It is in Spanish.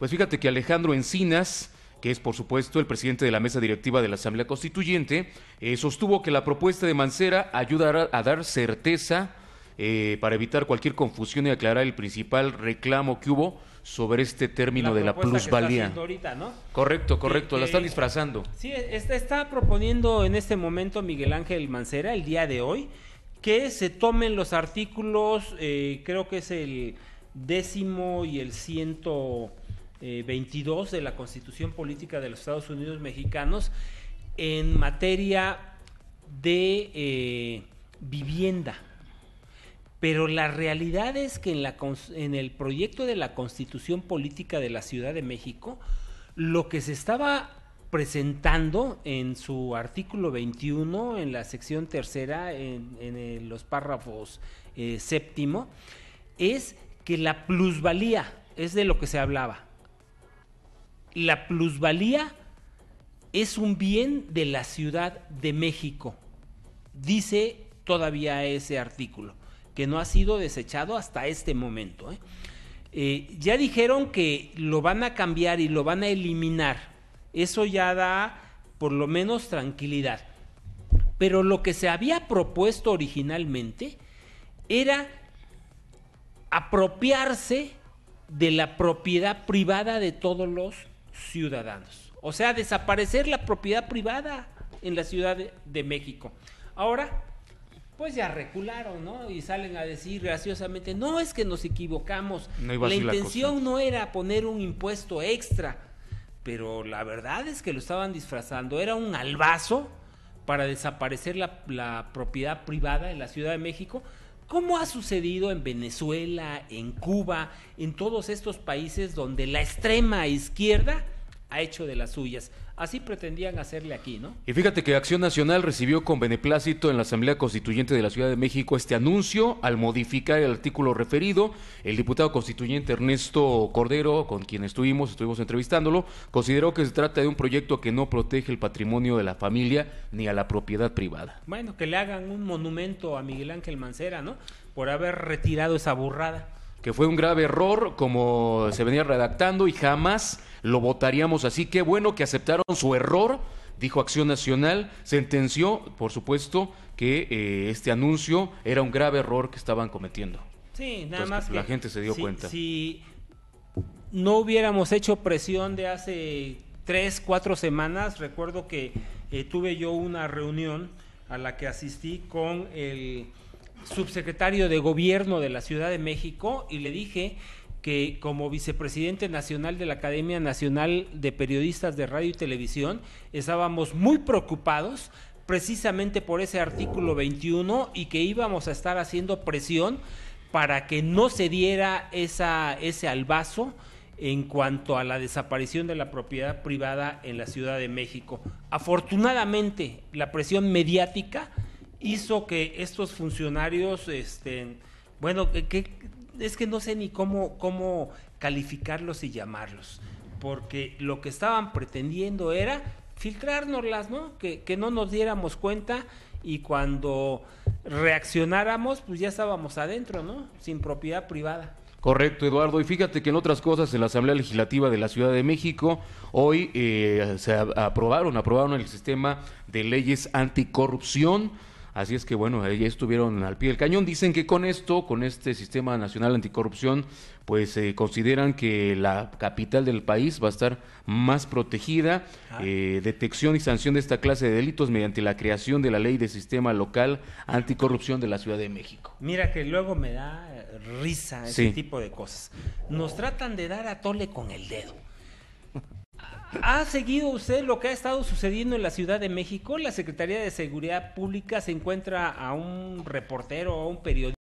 Pues fíjate que Alejandro Encinas que es por supuesto el presidente de la mesa directiva de la Asamblea Constituyente, eh, sostuvo que la propuesta de Mancera ayudará a dar certeza eh, para evitar cualquier confusión y aclarar el principal reclamo que hubo sobre este término la de la plusvalía. ahorita, ¿no? Correcto, correcto, la están disfrazando. Sí, está, proponiendo en este momento Miguel Ángel Mancera, el día de hoy, que se tomen los artículos, eh, creo que es el décimo y el ciento 22 eh, de la Constitución Política de los Estados Unidos Mexicanos en materia de eh, vivienda. Pero la realidad es que en, la, en el proyecto de la Constitución Política de la Ciudad de México, lo que se estaba presentando en su artículo 21, en la sección tercera, en, eh, los párrafos séptimo, es que la plusvalía es de lo que se hablaba la plusvalía es un bien de la Ciudad de México, dice todavía ese artículo, que no ha sido desechado hasta este momento. ¿eh? Eh, ya dijeron que lo van a cambiar y lo van a eliminar. Eso ya da por lo menos tranquilidad. Pero lo que se había propuesto originalmente era apropiarse de la propiedad privada de todos los ciudadanos. O sea, desaparecer la propiedad privada en la Ciudad de, México. Ahora, pues ya recularon, ¿no? Y salen a decir graciosamente, no es que nos equivocamos, la intención no era poner un impuesto extra, pero la verdad es que lo estaban disfrazando, era un albazo para desaparecer la propiedad privada en la Ciudad de México, ¿Cómo ha sucedido en Venezuela, en Cuba, en todos estos países donde la extrema izquierda ha hecho de las suyas? Así pretendían hacerle aquí, ¿no? Y fíjate que Acción Nacional recibió con beneplácito en la Asamblea Constituyente de la Ciudad de México este anuncio al modificar el artículo referido. El diputado constituyente Ernesto Cordero, con quien estuvimos, estuvimos entrevistándolo, consideró que se trata de un proyecto que no protege el patrimonio de la familia ni a la propiedad privada. Bueno, que le hagan un monumento a Miguel Ángel Mancera, ¿no? Por haber retirado esa burrada. Que fue un grave error como se venía redactando y jamás lo votaríamos así. Qué bueno que aceptaron su error, dijo Acción Nacional, sentenció, por supuesto, que eh, este anuncio era un grave error que estaban cometiendo. Sí, nada más. Que la gente se dio si, cuenta. Si no hubiéramos hecho presión de hace tres, cuatro semanas, recuerdo que eh, tuve yo una reunión a la que asistí con el subsecretario de Gobierno de la Ciudad de México y le dije que como vicepresidente nacional de la Academia Nacional de Periodistas de Radio y Televisión estábamos muy preocupados precisamente por ese artículo 21 y que íbamos a estar haciendo presión para que no se diera esa, ese albazo en cuanto a la desaparición de la propiedad privada en la Ciudad de México. Afortunadamente, la presión mediática hizo que estos funcionarios, este, bueno, que es que no sé ni cómo, cómo calificarlos y llamarlos, porque lo que estaban pretendiendo era filtrárnoslas, ¿no? Que, que no nos diéramos cuenta y cuando reaccionáramos, pues ya estábamos adentro, ¿no? Sin propiedad privada. Correcto, Eduardo. Y fíjate que en otras cosas, en la Asamblea Legislativa de la Ciudad de México, hoy eh, se aprobaron, aprobaron el sistema de leyes anticorrupción Así es que bueno, ya estuvieron al pie del cañón. Dicen que con esto, con este Sistema Nacional Anticorrupción, pues eh, consideran que la capital del país va a estar más protegida. Ah. Eh, detección y sanción de esta clase de delitos mediante la creación de la ley de sistema local anticorrupción de la Ciudad de México. Mira que luego me da risa ese tipo de cosas. Nos tratan de dar a tole con el dedo. ¿Ha seguido usted lo que ha estado sucediendo en la Ciudad de México? La Secretaría de Seguridad Pública se encuentra a un reportero o a un periodista